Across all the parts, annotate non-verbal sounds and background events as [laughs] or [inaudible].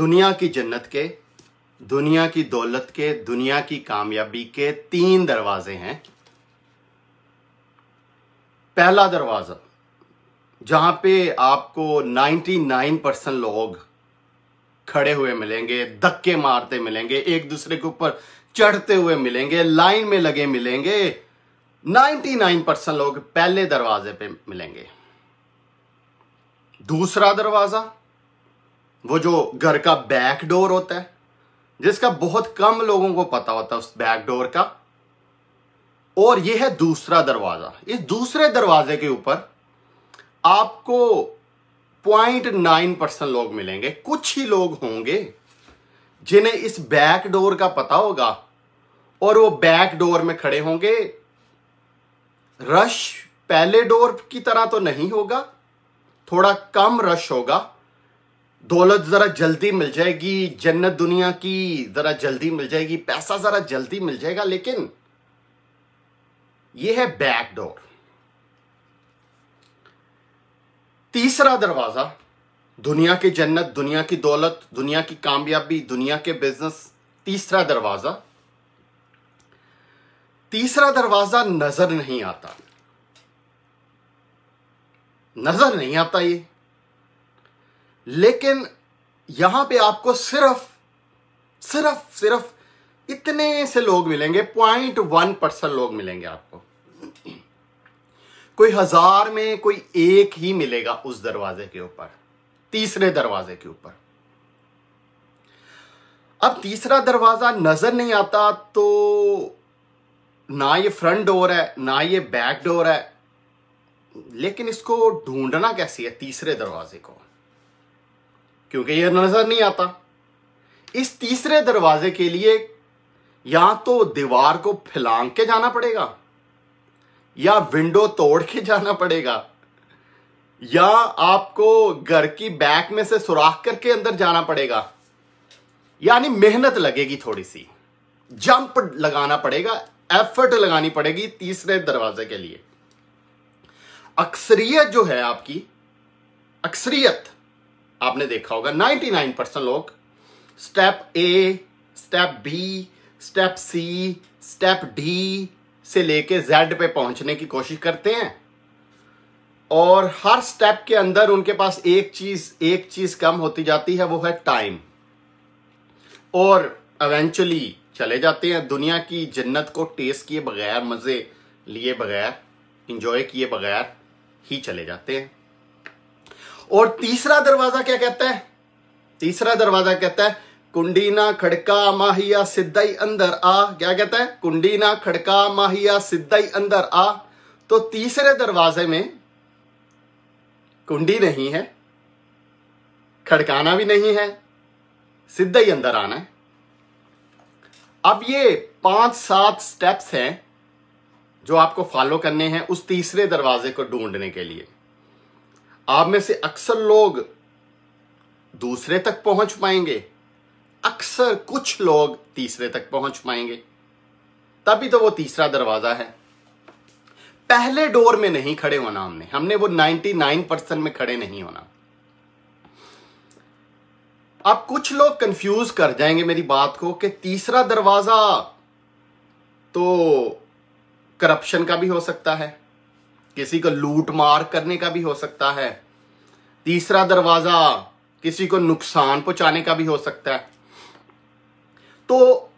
दुनिया की जन्नत के दुनिया की दौलत के दुनिया की कामयाबी के तीन दरवाजे हैं पहला दरवाज़ा जहां पे आपको 99 परसेंट लोग खड़े हुए मिलेंगे धक्के मारते मिलेंगे एक दूसरे के ऊपर चढ़ते हुए मिलेंगे लाइन में लगे मिलेंगे 99 परसेंट लोग पहले दरवाजे पे मिलेंगे दूसरा दरवाज़ा वो जो घर का बैक डोर होता है जिसका बहुत कम लोगों को पता होता है उस बैक डोर का और यह है दूसरा दरवाज़ा इस दूसरे दरवाजे के ऊपर आपको पॉइंट नाइन परसेंट लोग मिलेंगे कुछ ही लोग होंगे जिन्हें इस बैक डोर का पता होगा और वो बैक डोर में खड़े होंगे रश पहले डोर की तरह तो नहीं होगा थोड़ा कम रश होगा दौलत ज़रा जल्दी मिल जाएगी जन्नत दुनिया की ज़रा जल्दी मिल जाएगी पैसा ज़रा जल्दी मिल जाएगा लेकिन यह है बैक डोर तीसरा दरवाज़ा दुनिया की जन्नत दुनिया की दौलत दुनिया की कामयाबी दुनिया के बिजनेस तीसरा दरवाज़ा तीसरा दरवाज़ा नज़र नहीं आता नज़र नहीं आता ये लेकिन यहां पे आपको सिर्फ सिर्फ सिर्फ इतने से लोग मिलेंगे पॉइंट वन परसेंट लोग मिलेंगे आपको कोई हजार में कोई एक ही मिलेगा उस दरवाजे के ऊपर तीसरे दरवाजे के ऊपर अब तीसरा दरवाजा नजर नहीं आता तो ना ये फ्रंट डोर है ना ये बैक डोर है लेकिन इसको ढूंढना कैसी है तीसरे दरवाजे को क्योंकि यह नजर नहीं आता इस तीसरे दरवाजे के लिए या तो दीवार को फैलांग के जाना पड़ेगा या विंडो तोड़ के जाना पड़ेगा या आपको घर की बैक में से सुराख करके अंदर जाना पड़ेगा यानी मेहनत लगेगी थोड़ी सी जंप लगाना पड़ेगा एफर्ट लगानी पड़ेगी तीसरे दरवाजे के लिए अक्सरियत जो है आपकी अक्सरियत आपने देखा होगा 99 परसेंट लोग step A step B step C step D से लेके जेड पे पहुंचने की कोशिश करते हैं और हर स्टेप के अंदर उनके पास एक चीज एक चीज कम होती जाती है वो है टाइम और एवेंचुअली चले जाते हैं दुनिया की जन्नत को टेस्ट किए बगैर मज़े लिए बगैर इंजॉय किए बगैर ही चले जाते हैं और तीसरा दरवाजा क्या कहता है तीसरा दरवाजा कहता है कुंडीना खड़का माहिया ही अंदर आ क्या कहता है कुंडीना खड़का माहिया ही अंदर आ तो तीसरे दरवाजे में कुंडी नहीं है खड़काना भी नहीं है सीधा ही अंदर आना है अब ये पांच सात स्टेप्स हैं जो आपको फॉलो करने हैं उस तीसरे दरवाजे को ढूंढने के लिए आप में से अक्सर लोग दूसरे तक पहुंच पाएंगे अक्सर कुछ लोग तीसरे तक पहुंच पाएंगे तभी तो वो तीसरा दरवाजा है पहले डोर में नहीं खड़े होना हमने हमने वो 99 परसेंट में खड़े नहीं होना अब कुछ लोग कंफ्यूज कर जाएंगे मेरी बात को कि तीसरा दरवाजा तो करप्शन का भी हो सकता है किसी को लूट मार करने का भी हो सकता है तीसरा दरवाजा किसी को नुकसान पहुंचाने का भी हो सकता है तो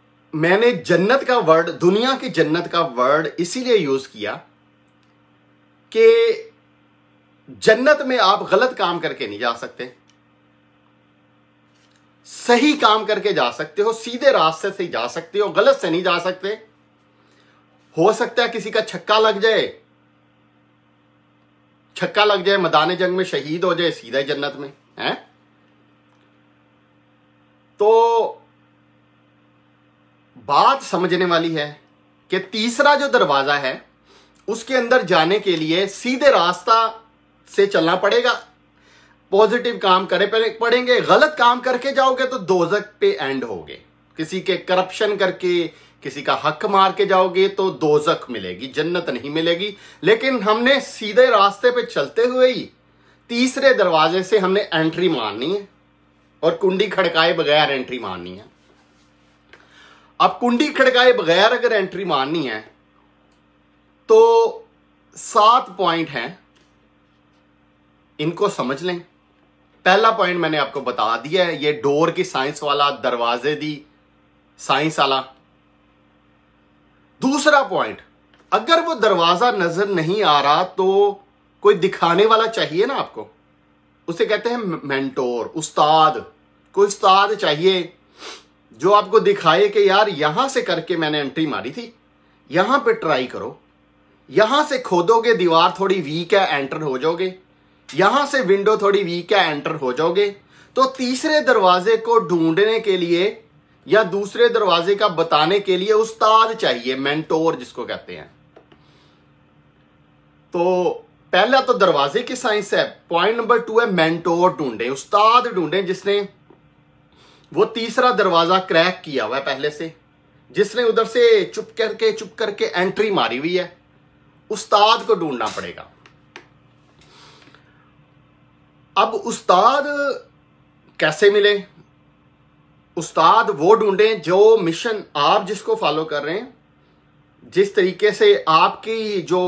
मैंने जन्नत का वर्ड दुनिया की जन्नत का वर्ड इसीलिए यूज किया कि जन्नत में आप गलत काम करके नहीं जा सकते सही काम करके जा सकते हो सीधे रास्ते से जा सकते हो गलत से नहीं जा सकते हो सकता है किसी का छक्का लग जाए छक्का लग जाए मदान जंग में शहीद हो जाए सीधा जन्नत में है तो बात समझने वाली है कि तीसरा जो दरवाजा है उसके अंदर जाने के लिए सीधे रास्ता से चलना पड़ेगा पॉजिटिव काम करे पड़ेंगे गलत काम करके जाओगे तो दोजक पे एंड होगे किसी के करप्शन करके किसी का हक मार के जाओगे तो दोजक मिलेगी जन्नत नहीं मिलेगी लेकिन हमने सीधे रास्ते पे चलते हुए ही तीसरे दरवाजे से हमने एंट्री मारनी है और कुंडी खड़काए बगैर एंट्री मारनी है अब कुंडी खड़काए बगैर अगर एंट्री मारनी है तो सात पॉइंट हैं इनको समझ लें पहला पॉइंट मैंने आपको बता दिया है ये डोर की साइंस वाला दरवाजे दी साइंस वाला दूसरा पॉइंट अगर वो दरवाजा नजर नहीं आ रहा तो कोई दिखाने वाला चाहिए ना आपको उसे कहते हैं मेंटोर उस्ताद कोई उस्ताद चाहिए जो आपको दिखाए कि यार यहां से करके मैंने एंट्री मारी थी यहां पे ट्राई करो यहां से खोदोगे दीवार थोड़ी वीक है एंटर हो जाओगे यहां से विंडो थोड़ी वीक है एंटर हो जाओगे तो तीसरे दरवाजे को ढूंढने के लिए या दूसरे दरवाजे का बताने के लिए उस्ताद चाहिए मेंटोर जिसको कहते हैं तो पहला तो दरवाजे की साइंस है पॉइंट नंबर टू है मेंटोर ढूंढे उस्ताद ढूंढे जिसने वो तीसरा दरवाजा क्रैक किया हुआ है पहले से जिसने उधर से चुप करके चुप करके एंट्री मारी हुई है उस्ताद को ढूंढना पड़ेगा अब उस्ताद कैसे मिले उस्ताद वो ढूंढें जो मिशन आप जिसको फॉलो कर रहे हैं जिस तरीके से आपकी जो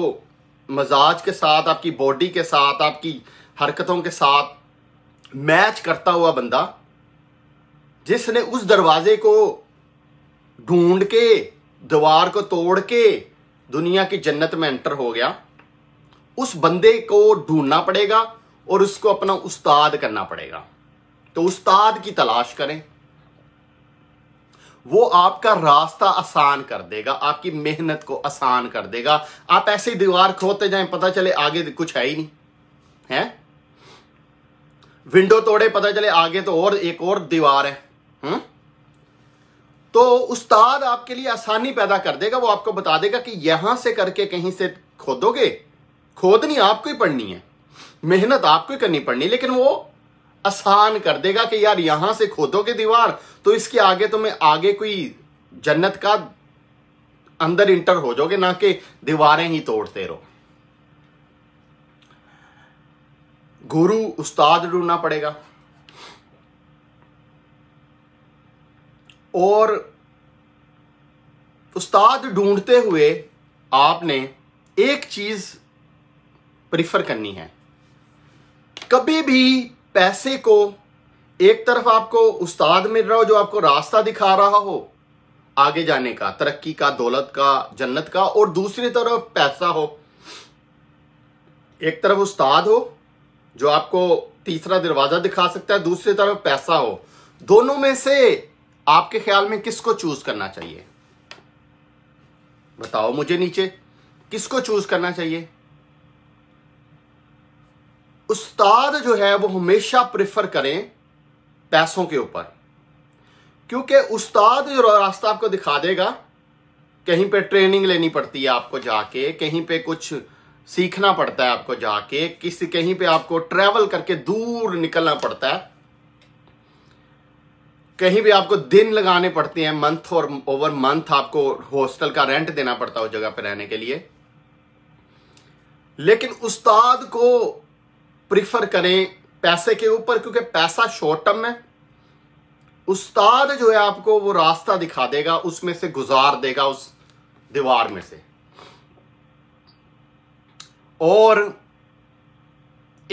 मजाज के साथ आपकी बॉडी के साथ आपकी हरकतों के साथ मैच करता हुआ बंदा जिसने उस दरवाजे को ढूंढ के दीवार को तोड़ के दुनिया की जन्नत में एंटर हो गया उस बंदे को ढूंढना पड़ेगा और उसको अपना उस्ताद करना पड़ेगा तो उस्ताद की तलाश करें वो आपका रास्ता आसान कर देगा आपकी मेहनत को आसान कर देगा आप ऐसे ही दीवार खोदते जाएं पता चले आगे तो कुछ है ही नहीं है विंडो तोड़े पता चले आगे तो और एक और दीवार है हुँ? हम्म? तो उस्ताद आपके लिए आसानी पैदा कर देगा वो आपको बता देगा कि यहां से करके कहीं से खोदोगे खोदनी आपको ही पढ़नी है मेहनत आपको ही करनी पड़नी लेकिन वो आसान कर देगा कि यार यहां से खोदोगे दीवार तो इसके आगे तुम्हें आगे कोई जन्नत का अंदर इंटर हो जाओगे ना कि दीवारें ही तोड़ते रहो गुरु उस्ताद ढूंढना पड़ेगा और उस्ताद ढूंढते हुए आपने एक चीज प्रिफर करनी है कभी भी पैसे को एक तरफ आपको उस्ताद मिल रहा हो जो आपको रास्ता दिखा रहा हो आगे जाने का तरक्की का दौलत का जन्नत का और दूसरी तरफ पैसा हो एक तरफ उस्ताद हो जो आपको तीसरा दरवाजा दिखा सकता है दूसरी तरफ पैसा हो दोनों में से आपके ख्याल में किसको चूज करना चाहिए बताओ मुझे नीचे किसको चूज करना चाहिए उस्ताद जो है वो हमेशा प्रेफर करें पैसों के ऊपर क्योंकि उस्ताद जो रास्ता आपको दिखा देगा कहीं पे ट्रेनिंग लेनी पड़ती है आपको जाके कहीं पे कुछ सीखना पड़ता है आपको जाके किसी कहीं पे आपको ट्रैवल करके दूर निकलना पड़ता है कहीं भी आपको दिन लगाने पड़ते हैं मंथ और ओवर मंथ आपको हॉस्टल का रेंट देना पड़ता है उस जगह पर रहने के लिए लेकिन उस्ताद को प्रिफर करें पैसे के ऊपर क्योंकि पैसा शॉर्ट टर्म है उस्ताद जो है आपको वो रास्ता दिखा देगा उसमें से गुजार देगा उस दीवार में से और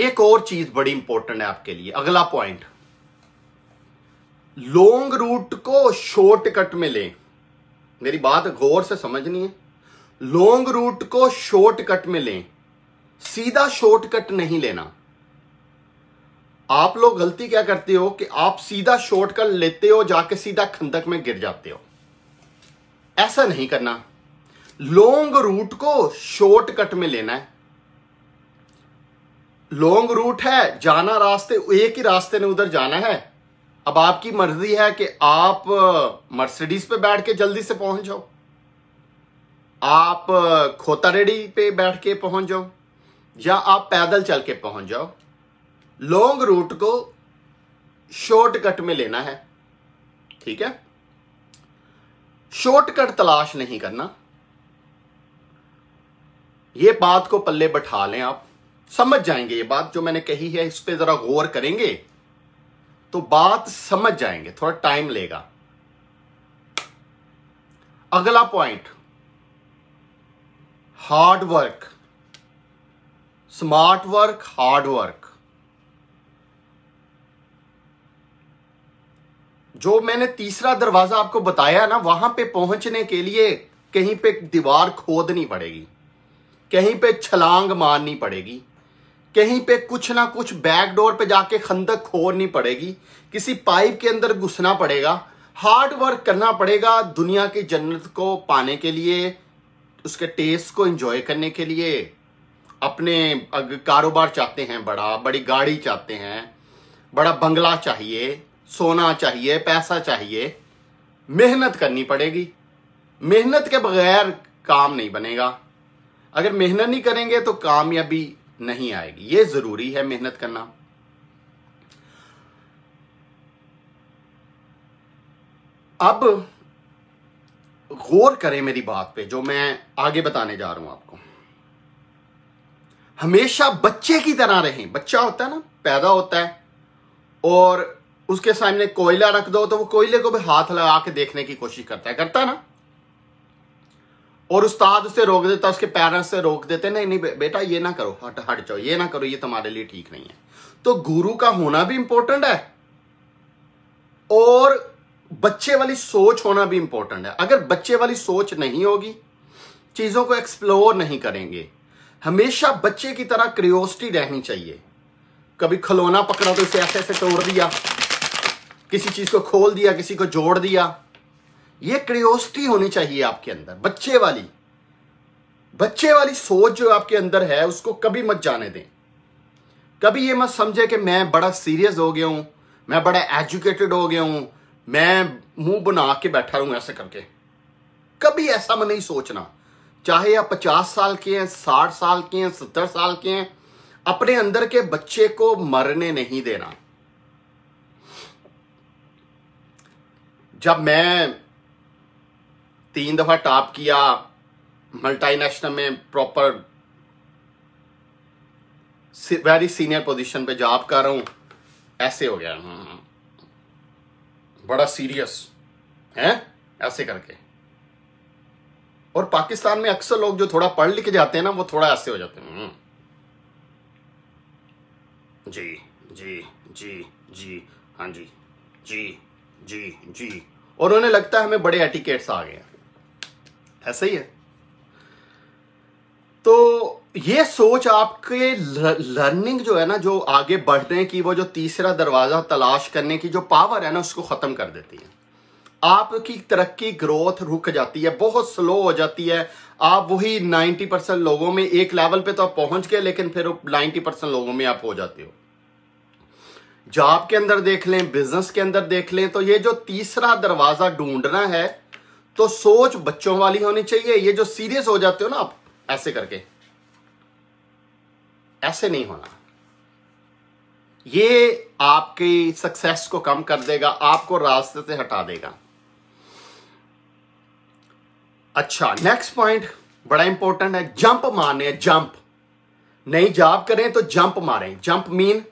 एक और चीज बड़ी इंपॉर्टेंट है आपके लिए अगला पॉइंट लॉन्ग रूट को शॉर्टकट में लें मेरी बात गौर से समझनी है लॉन्ग रूट को शॉर्टकट में लें सीधा शॉर्टकट नहीं लेना आप लोग गलती क्या करते हो कि आप सीधा शॉर्ट कर लेते हो जाके सीधा खंदक में गिर जाते हो ऐसा नहीं करना लॉन्ग रूट को शॉर्टकट में लेना है लॉन्ग रूट है जाना रास्ते एक ही रास्ते ने उधर जाना है अब आपकी मर्जी है कि आप मर्सिडीज पे बैठ के जल्दी से पहुंच जाओ आप रेडी पे बैठ के पहुंच जाओ या आप पैदल चल के पहुंच जाओ लॉन्ग रूट को शॉर्टकट में लेना है ठीक है शॉर्टकट तलाश नहीं करना ये बात को पल्ले बैठा लें आप समझ जाएंगे ये बात जो मैंने कही है इस पर जरा गौर करेंगे तो बात समझ जाएंगे थोड़ा टाइम लेगा अगला point hard work smart work hard work जो मैंने तीसरा दरवाजा आपको बताया ना वहां पे पहुंचने के लिए कहीं पे दीवार खोदनी पड़ेगी कहीं पे छलांग मारनी पड़ेगी कहीं पे कुछ ना कुछ बैक डोर पे जाके खंदक खोदनी पड़ेगी किसी पाइप के अंदर घुसना पड़ेगा हार्ड वर्क करना पड़ेगा दुनिया की जन्नत को पाने के लिए उसके टेस्ट को एंजॉय करने के लिए अपने कारोबार चाहते हैं बड़ा बड़ी गाड़ी चाहते हैं बड़ा बंगला चाहिए सोना चाहिए पैसा चाहिए मेहनत करनी पड़ेगी मेहनत के बगैर काम नहीं बनेगा अगर मेहनत नहीं करेंगे तो कामयाबी नहीं आएगी ये जरूरी है मेहनत करना अब गौर करें मेरी बात पे जो मैं आगे बताने जा रहा हूं आपको हमेशा बच्चे की तरह रहें बच्चा होता है ना पैदा होता है और उसके सामने कोयला रख दो तो वो कोयले को भी हाथ लगा के देखने की कोशिश करता है करता ना और उस्ताद उसे रोक देता उसके पेरेंट्स से रोक देते नहीं नहीं बेटा ये ना करो हट हट जाओ ये ना करो ये तुम्हारे लिए ठीक नहीं है तो गुरु का होना भी इंपॉर्टेंट है और बच्चे वाली सोच होना भी इंपॉर्टेंट है अगर बच्चे वाली सोच नहीं होगी चीजों को एक्सप्लोर नहीं करेंगे हमेशा बच्चे की तरह क्रियोसिटी रहनी चाहिए कभी खलौना पकड़ा तो इसे ऐसे ऐसे तोड़ दिया किसी चीज को खोल दिया किसी को जोड़ दिया ये क्रियोसिटी होनी चाहिए आपके अंदर बच्चे वाली बच्चे वाली सोच जो आपके अंदर है उसको कभी मत जाने दें कभी ये मत समझे कि मैं बड़ा सीरियस हो गया हूं मैं बड़ा एजुकेटेड हो गया हूं मैं मुंह बना के बैठा हूं ऐसे करके कभी ऐसा मैं नहीं सोचना चाहे आप पचास साल के हैं साठ साल के हैं सत्तर साल के हैं अपने अंदर के बच्चे को मरने नहीं देना जब मैं तीन दफा टॉप किया मल्टीनेशनल में प्रॉपर वेरी सीनियर पोजीशन पे जॉब कर रहा हूं ऐसे हो गया बड़ा सीरियस है ऐसे करके और पाकिस्तान में अक्सर लोग जो थोड़ा पढ़ लिख जाते हैं ना वो थोड़ा ऐसे हो जाते हैं हम्म। जी जी जी जी हाँ जी जी जी जी और उन्हें लगता है हमें बड़े एटिकेट्स आ गए ऐसा ही है तो ये सोच आपके लर्निंग जो है ना जो आगे बढ़ने की वो जो तीसरा दरवाजा तलाश करने की जो पावर है ना उसको खत्म कर देती है आपकी तरक्की ग्रोथ रुक जाती है बहुत स्लो हो जाती है आप वही 90 परसेंट लोगों में एक लेवल पे तो आप पहुंच गए लेकिन फिर 90 परसेंट लोगों में आप हो जाते हो जॉब के अंदर देख लें बिजनेस के अंदर देख लें तो ये जो तीसरा दरवाजा ढूंढना है तो सोच बच्चों वाली होनी चाहिए ये जो सीरियस हो जाते हो ना आप ऐसे करके ऐसे नहीं होना ये आपकी सक्सेस को कम कर देगा आपको रास्ते से हटा देगा अच्छा नेक्स्ट पॉइंट बड़ा इंपॉर्टेंट है जंप मारने जंप नहीं जॉब करें तो जंप मारें जंप मीन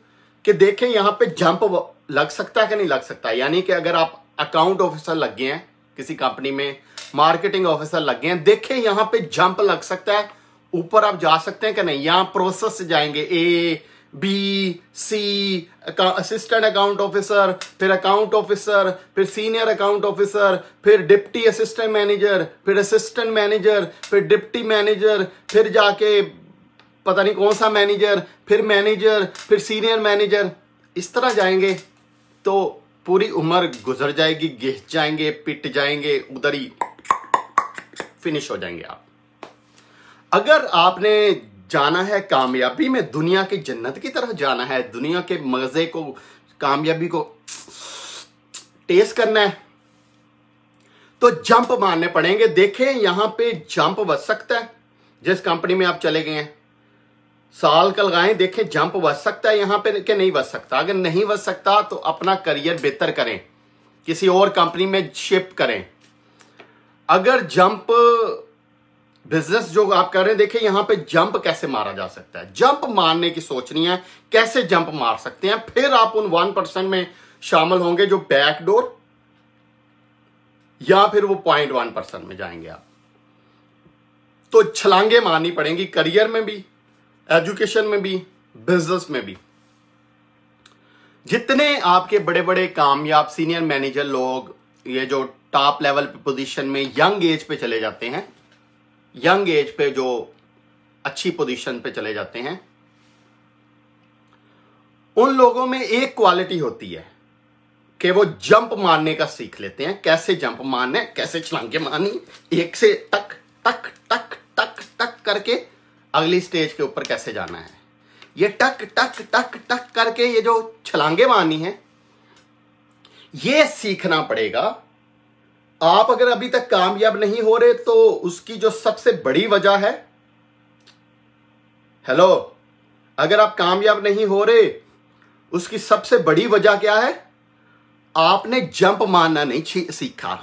कि देखें यहां पे जंप लग सकता है कि नहीं लग सकता यानी कि अगर आप अकाउंट ऑफिसर लग गए हैं किसी कंपनी में मार्केटिंग ऑफिसर लग गए हैं देखें यहां पे जंप लग सकता है ऊपर आप जा सकते हैं कि नहीं यहां प्रोसेस से जाएंगे A B C assistant account officer फिर अकाउंट ऑफिसर फिर सीनियर अकाउंट ऑफिसर फिर डिप्टी असिस्टेंट मैनेजर फिर असिस्टेंट मैनेजर फिर डिप्टी मैनेजर फिर जाके पता नहीं कौन सा मैनेजर फिर मैनेजर फिर सीनियर मैनेजर इस तरह जाएंगे तो पूरी उम्र गुजर जाएगी घिस जाएंगे पिट जाएंगे उधर ही फिनिश हो जाएंगे आप अगर आपने जाना है कामयाबी में दुनिया की जन्नत की तरह जाना है दुनिया के मजे को कामयाबी को टेस्ट करना है तो जंप मारने पड़ेंगे देखें यहां पे जंप बच सकता है जिस कंपनी में आप चले गए हैं साल का लगाएं देखें जंप बच सकता है यहां पे नहीं बच सकता अगर नहीं बच सकता तो अपना करियर बेहतर करें किसी और कंपनी में शिफ्ट करें अगर जंप बिजनेस जो आप कर रहे हैं देखें यहां पे जंप कैसे मारा जा सकता है जंप मारने की सोचनी है कैसे जंप मार सकते हैं फिर आप उन वन परसेंट में शामिल होंगे जो बैकडोर या फिर वो पॉइंट वन परसेंट में जाएंगे आप तो छलांगे मारनी पड़ेंगी करियर में भी एजुकेशन में भी बिजनेस में भी जितने आपके बड़े बड़े कामयाब सीनियर मैनेजर लोग ये जो टॉप लेवल पे पोजीशन में यंग एज पे चले जाते हैं यंग एज पे जो अच्छी पोजीशन पे चले जाते हैं उन लोगों में एक क्वालिटी होती है कि वो जंप मारने का सीख लेते हैं कैसे जंप मारने कैसे छलांगे मारनी एक से टक टक टक टक टक करके अगली स्टेज के ऊपर कैसे जाना है ये टक टक टक टक करके ये जो छलांगे मारनी है ये सीखना पड़ेगा आप अगर अभी तक कामयाब नहीं हो रहे तो उसकी जो सबसे बड़ी वजह है हेलो अगर आप कामयाब नहीं हो रहे उसकी सबसे बड़ी वजह क्या है आपने जंप मारना नहीं सीखा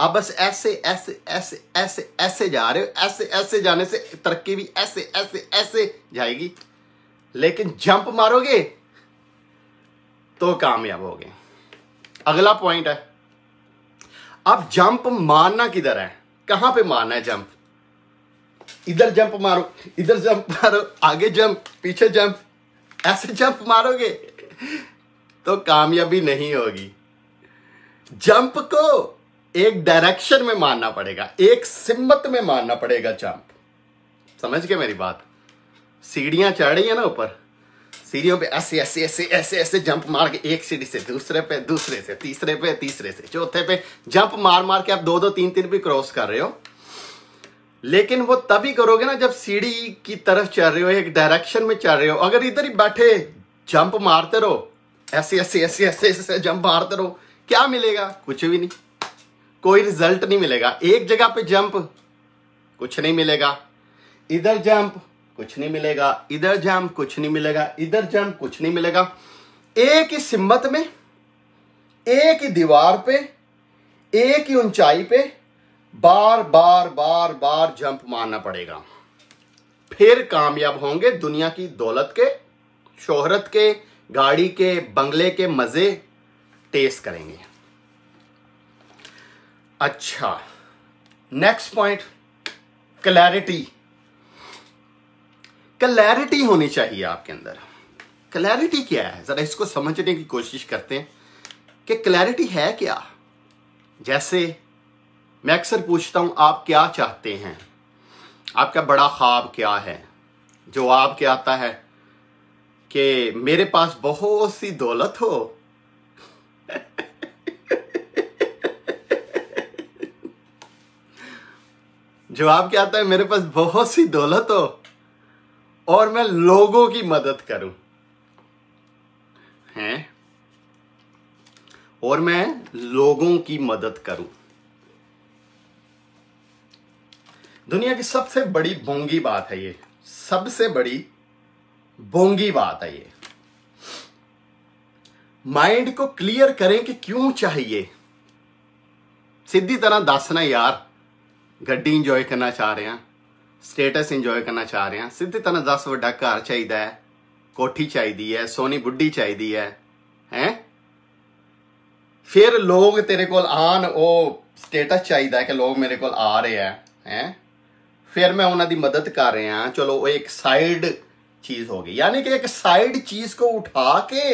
आप बस ऐसे ऐसे ऐसे ऐसे ऐसे जा रहे हो ऐसे ऐसे जाने से तरक्की भी ऐसे ऐसे ऐसे जाएगी लेकिन जंप मारोगे तो कामयाब हो गए अगला पॉइंट है अब जंप मारना किधर है कहां पे मारना है जंप इधर जंप मारो इधर जंप मारो आगे जंप पीछे जंप ऐसे जंप मारोगे तो कामयाबी नहीं होगी जंप को एक डायरेक्शन में मारना पड़ेगा एक सिम्मत में मारना पड़ेगा जंप समझ गए मेरी बात सीढ़ियां चढ़ रही है ना ऊपर सीढ़ियों पे ऐसे ऐसे ऐसे ऐसे ऐसे जंप मार के एक सीढ़ी से दूसरे पे दूसरे से तीसरे पे तीसरे से चौथे पे जंप मार मार के आप दो दो तीन तीन भी क्रॉस कर रहे हो लेकिन वो तभी करोगे ना जब सीढ़ी की तरफ चढ़ रहे हो एक डायरेक्शन में चढ़ रहे हो अगर इधर ही बैठे जंप मारते रहो ऐसे ऐसे ऐसे ऐसे ऐसे जंप मारते रहो क्या मिलेगा कुछ भी नहीं कोई रिजल्ट नहीं मिलेगा एक जगह पे जंप कुछ नहीं मिलेगा इधर जंप कुछ नहीं मिलेगा इधर जंप कुछ नहीं मिलेगा इधर जंप कुछ नहीं मिलेगा एक ही सिम्मत में एक ही दीवार पे एक ही ऊंचाई पे बार बार बार बार जंप मारना पड़ेगा फिर कामयाब होंगे दुनिया की दौलत के शोहरत के गाड़ी के बंगले के मजे टेस्ट करेंगे अच्छा नेक्स्ट पॉइंट क्लैरिटी क्लैरिटी होनी चाहिए आपके अंदर क्लैरिटी क्या है जरा इसको समझने की कोशिश करते हैं कि क्लैरिटी है क्या जैसे मैं अक्सर पूछता हूं आप क्या चाहते हैं आपका बड़ा ख्वाब क्या है जो आप क्या आता है कि मेरे पास बहुत सी दौलत हो जवाब क्या आता है मेरे पास बहुत सी दौलत हो और मैं लोगों की मदद करूं हैं और मैं लोगों की मदद करूं दुनिया की सबसे बड़ी बोंगी बात है ये सबसे बड़ी बोंगी बात है ये माइंड को क्लियर करें कि क्यों चाहिए सीधी तरह दसना यार ਗੱਡੀ ਇੰਜੋਏ ਕਰਨਾ ਚਾਹ ਰਹੇ ਹਾਂ ਸਟੇਟਸ ਇੰਜੋਏ ਕਰਨਾ ਚਾਹ ਰਹੇ ਹਾਂ ਸਿੱਧੇ ਤਨ 10 ਵੱਡਾ ਘਰ ਚਾਹੀਦਾ ਹੈ ਕੋਠੀ ਚਾਹੀਦੀ ਹੈ ਸੋਹਣੀ ਬੁੱਢੀ ਚਾਹੀਦੀ ਹੈ ਹੈ ਫਿਰ ਲੋਕ ਤੇਰੇ ਕੋਲ ਆਣ ਉਹ ਸਟੇਟਸ ਚਾਹੀਦਾ ਕਿ ਲੋਕ ਮੇਰੇ ਕੋਲ ਆ ਰਹੇ ਹੈ ਹੈ ਫਿਰ ਮੈਂ ਉਹਨਾਂ ਦੀ ਮਦਦ ਕਰ ਰਿਹਾ ਚਲੋ ਉਹ ਇੱਕ ਸਾਈਡ चीज हो गई यानी कि एक साइड चीज को उठा के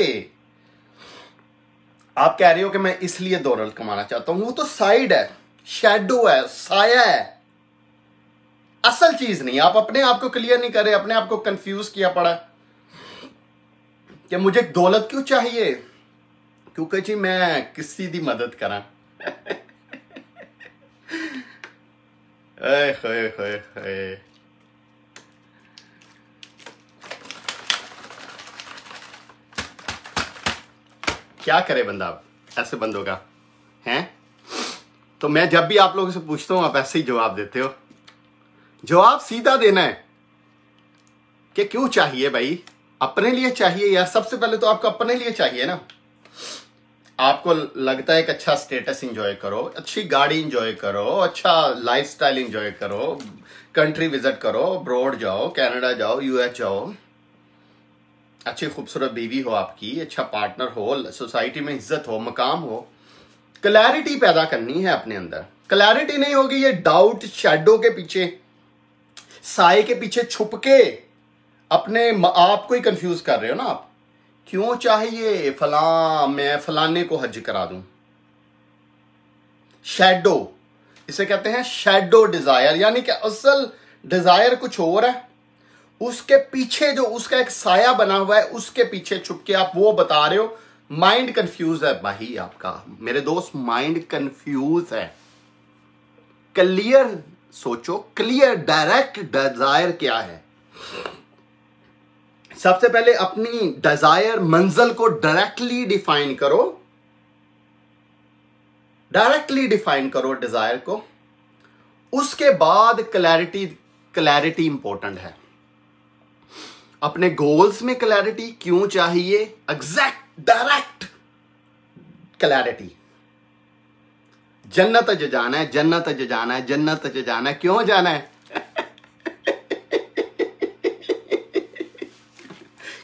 आप कह रहे हो कि मैं इसलिए दो रन कमाना चाहता हूं वो तो साइड है शेडो है साया है असल चीज नहीं आप अपने आप को क्लियर नहीं करे अपने आप को कंफ्यूज किया पड़ा कि मुझे दौलत क्यों चाहिए क्योंकि जी मैं किसी की मदद करा [laughs] क्या करे बंदा ऐसे बंदों का हैं तो मैं जब भी आप लोगों से पूछता हूं आप ऐसे ही जवाब देते हो जवाब सीधा देना है कि क्यों चाहिए भाई अपने लिए चाहिए यार सबसे पहले तो आपको अपने लिए चाहिए ना आपको लगता है एक अच्छा स्टेटस इंजॉय करो अच्छी गाड़ी इंजॉय करो अच्छा लाइफ स्टाइल इंजॉय करो कंट्री विजिट करो अब्रॉड जाओ कैनेडा जाओ यूएस जाओ अच्छी खूबसूरत बीवी हो आपकी अच्छा पार्टनर हो सोसाइटी में इज्जत हो मकाम हो क्लैरिटी पैदा करनी है अपने अंदर क्लैरिटी नहीं होगी ये डाउट शेडो के पीछे साय के पीछे छुप के अपने आप को ही कंफ्यूज कर रहे हो ना आप क्यों चाहिए फला मैं फलाने को हज करा दूं शेडो इसे कहते हैं शेडो डिजायर यानी कि असल डिजायर कुछ और है उसके पीछे जो उसका एक साया बना हुआ है उसके पीछे छुप के आप वो बता रहे हो माइंड कंफ्यूज है भाई आपका मेरे दोस्त माइंड कंफ्यूज है क्लियर सोचो क्लियर डायरेक्ट डिजायर क्या है सबसे पहले अपनी डिजायर मंजिल को डायरेक्टली डिफाइन करो डायरेक्टली डिफाइन करो डिजायर को उसके बाद क्लैरिटी क्लैरिटी इंपॉर्टेंट है अपने गोल्स में क्लैरिटी क्यों चाहिए एग्जैक्ट डायरेक्ट क्लैरिटी जन्नत ज जाना है जन्नत ज जाना है जन्नत ज जाना है क्यों जाना है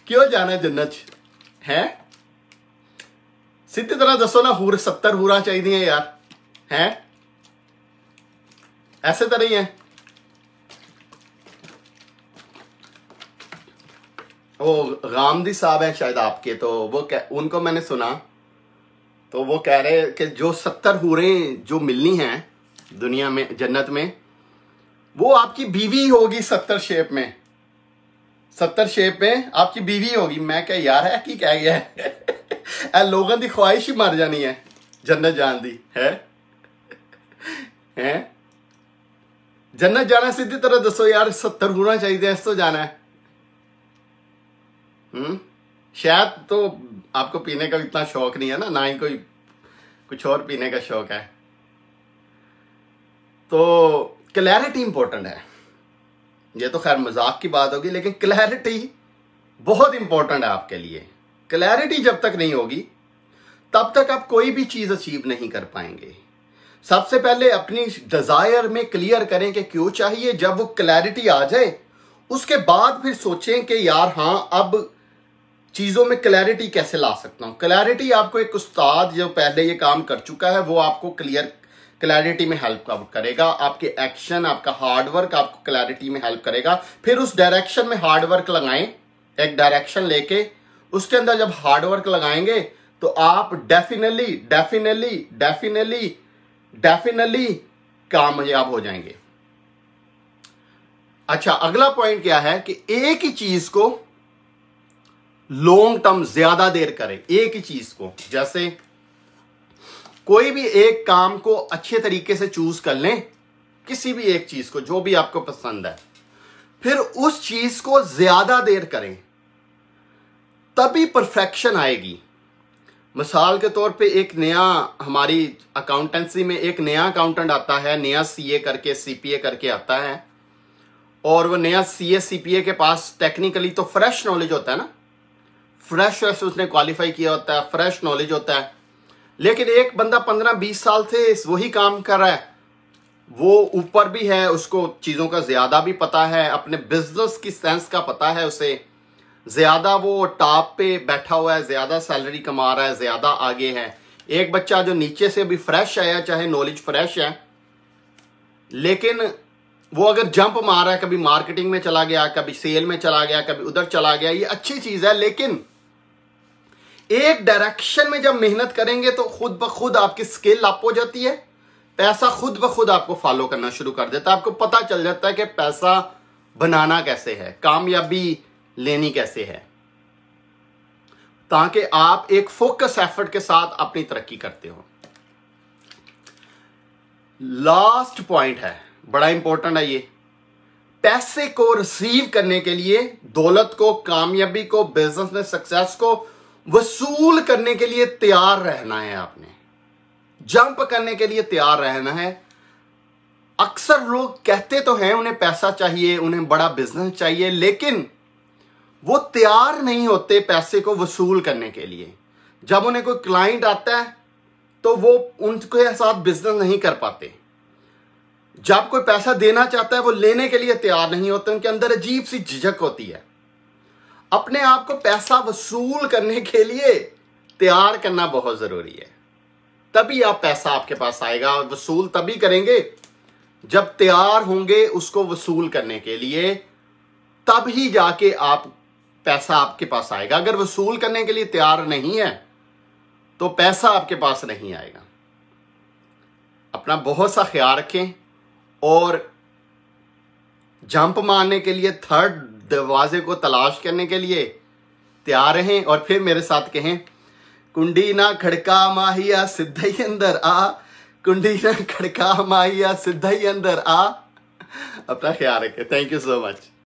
क्यों जाना है जन्नत है सीधी तरह दसो ना हूर सत्तर हूर चाहिए यार हैं ऐसे तरह तो ही है वो रामदी साहब है शायद आपके तो वो उनको मैंने सुना तो वो कह रहे कि जो सत्तर हूरें जो मिलनी हैं दुनिया में जन्नत में वो आपकी बीवी होगी सत्तर शेप में सत्तर शेप में आपकी बीवी होगी मैं क्या यार है कि कह गया है [laughs] लोगों की ख्वाहिश ही मर जानी है जन्नत जान दी है है? जन्नत जाना सीधी तरह दसो यार सत्तर होना चाहिए इस तो जाना है हम्म शायद तो आपको पीने का इतना शौक नहीं है ना ना ही कोई कुछ और पीने का शौक है तो क्लैरिटी इंपॉर्टेंट है ये तो खैर मजाक की बात होगी लेकिन क्लैरिटी बहुत इंपॉर्टेंट है आपके लिए क्लैरिटी जब तक नहीं होगी तब तक आप कोई भी चीज अचीव नहीं कर पाएंगे सबसे पहले अपनी डिजायर में क्लियर करें कि क्यों चाहिए जब वो क्लैरिटी आ जाए उसके बाद फिर सोचें कि यार हां अब चीज़ों में क्लैरिटी कैसे ला सकता हूं क्लैरिटी आपको एक उस्ताद जो पहले ये काम कर चुका है वो आपको क्लियर क्लैरिटी में हेल्प करेगा आपके एक्शन आपका हार्डवर्क आपको क्लैरिटी में हेल्प करेगा फिर उस डायरेक्शन में हार्डवर्क लगाएं एक डायरेक्शन लेके उसके अंदर जब हार्डवर्क लगाएंगे तो आप डेफिनेटली डेफिनेटली डेफिनेटली डेफिनेटली कामयाब हो जाएंगे अच्छा अगला पॉइंट क्या है कि एक ही चीज को लॉन्ग टर्म ज्यादा देर करें एक ही चीज को जैसे कोई भी एक काम को अच्छे तरीके से चूज कर लें किसी भी एक चीज को जो भी आपको पसंद है फिर उस चीज को ज्यादा देर करें तभी परफेक्शन आएगी मिसाल के तौर पे एक नया हमारी अकाउंटेंसी में एक नया अकाउंटेंट आता है नया सीए करके सीपीए करके आता है और वो नया सीए सीपीए के पास टेक्निकली तो फ्रेश नॉलेज होता है ना फ्रेश उसने क्वालिफाई किया होता है फ्रेश नॉलेज होता है लेकिन एक बंदा पंद्रह बीस साल से वही काम कर रहा है वो ऊपर भी है उसको चीज़ों का ज़्यादा भी पता है अपने बिजनेस की सेंस का पता है उसे ज़्यादा वो टॉप पे बैठा हुआ है ज़्यादा सैलरी कमा रहा है ज़्यादा आगे है एक बच्चा जो नीचे से भी फ्रेश आया चाहे नॉलेज फ्रेश है लेकिन वो अगर जंप मार रहा है कभी मार्केटिंग में चला गया कभी सेल में चला गया कभी उधर चला गया ये अच्छी चीज़ है लेकिन एक डायरेक्शन में जब मेहनत करेंगे तो खुद ब खुद आपकी स्किल अप हो जाती है पैसा खुद ब खुद आपको फॉलो करना शुरू कर देता है आपको पता चल जाता है कि पैसा बनाना कैसे है कामयाबी लेनी कैसे है ताकि आप एक फोकस एफर्ट के साथ अपनी तरक्की करते हो लास्ट पॉइंट है बड़ा इंपॉर्टेंट है ये पैसे को रिसीव करने के लिए दौलत को कामयाबी को बिजनेस में सक्सेस को वसूल करने के लिए तैयार रहना है आपने जंप करने के लिए तैयार रहना है अक्सर लोग कहते तो हैं उन्हें पैसा चाहिए उन्हें बड़ा बिजनेस चाहिए लेकिन वो तैयार नहीं होते पैसे को वसूल करने के लिए जब उन्हें कोई क्लाइंट आता है तो वो उनके साथ बिजनेस नहीं कर पाते जब कोई पैसा देना चाहता है वो लेने के लिए तैयार नहीं होते उनके अंदर अजीब सी झिझक होती है अपने आप को पैसा वसूल करने के लिए तैयार करना बहुत जरूरी है तभी आप पैसा आपके पास आएगा और वसूल तभी करेंगे जब तैयार होंगे उसको वसूल करने के लिए तब ही जाके आप पैसा आपके पास आएगा अगर वसूल करने के लिए तैयार नहीं है तो पैसा आपके पास नहीं आएगा अपना बहुत सा ख्याल रखें और जंप मारने के लिए थर्ड दरवाजे को तलाश करने के लिए तैयार रहें और फिर मेरे साथ कहें कुंडी ना खड़का माहिया सिद्धा ही अंदर आ कुंडी ना खड़का माहिया सिद्धा ही अंदर आ अपना ख्याल रखें थैंक यू सो मच